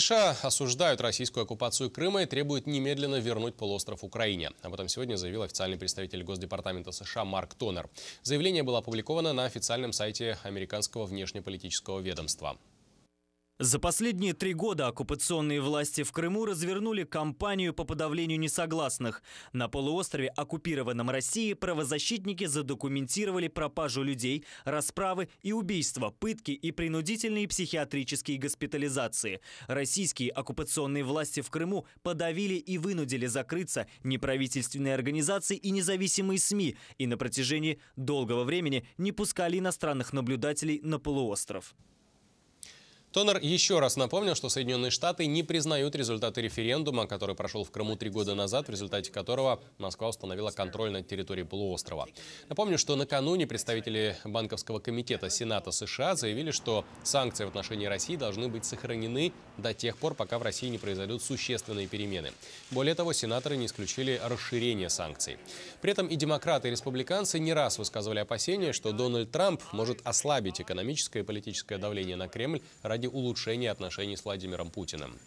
США осуждают российскую оккупацию Крыма и требуют немедленно вернуть полуостров Украине. Об этом сегодня заявил официальный представитель Госдепартамента США Марк Тонер. Заявление было опубликовано на официальном сайте американского внешнеполитического ведомства. За последние три года оккупационные власти в Крыму развернули кампанию по подавлению несогласных. На полуострове, оккупированном России, правозащитники задокументировали пропажу людей, расправы и убийства, пытки и принудительные психиатрические госпитализации. Российские оккупационные власти в Крыму подавили и вынудили закрыться неправительственные организации и независимые СМИ и на протяжении долгого времени не пускали иностранных наблюдателей на полуостров. Тонер еще раз напомнил, что Соединенные Штаты не признают результаты референдума, который прошел в Крыму три года назад, в результате которого Москва установила контроль над территорией полуострова. Напомню, что накануне представители Банковского комитета Сената США заявили, что санкции в отношении России должны быть сохранены до тех пор, пока в России не произойдут существенные перемены. Более того, сенаторы не исключили расширение санкций. При этом и демократы, и республиканцы не раз высказывали опасения, что Дональд Трамп может ослабить экономическое и политическое давление на Кремль ради ради улучшения отношений с Владимиром Путиным.